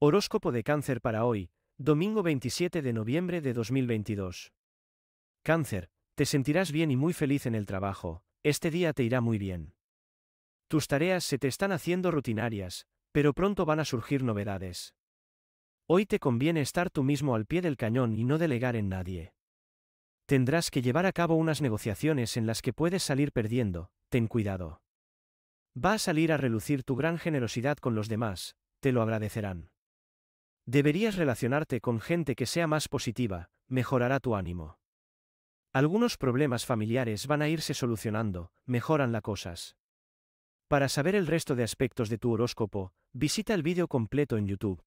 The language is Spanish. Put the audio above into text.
Horóscopo de cáncer para hoy, domingo 27 de noviembre de 2022. Cáncer, te sentirás bien y muy feliz en el trabajo, este día te irá muy bien. Tus tareas se te están haciendo rutinarias, pero pronto van a surgir novedades. Hoy te conviene estar tú mismo al pie del cañón y no delegar en nadie. Tendrás que llevar a cabo unas negociaciones en las que puedes salir perdiendo, ten cuidado. Va a salir a relucir tu gran generosidad con los demás, te lo agradecerán. Deberías relacionarte con gente que sea más positiva, mejorará tu ánimo. Algunos problemas familiares van a irse solucionando, mejoran las cosas. Para saber el resto de aspectos de tu horóscopo, visita el vídeo completo en YouTube.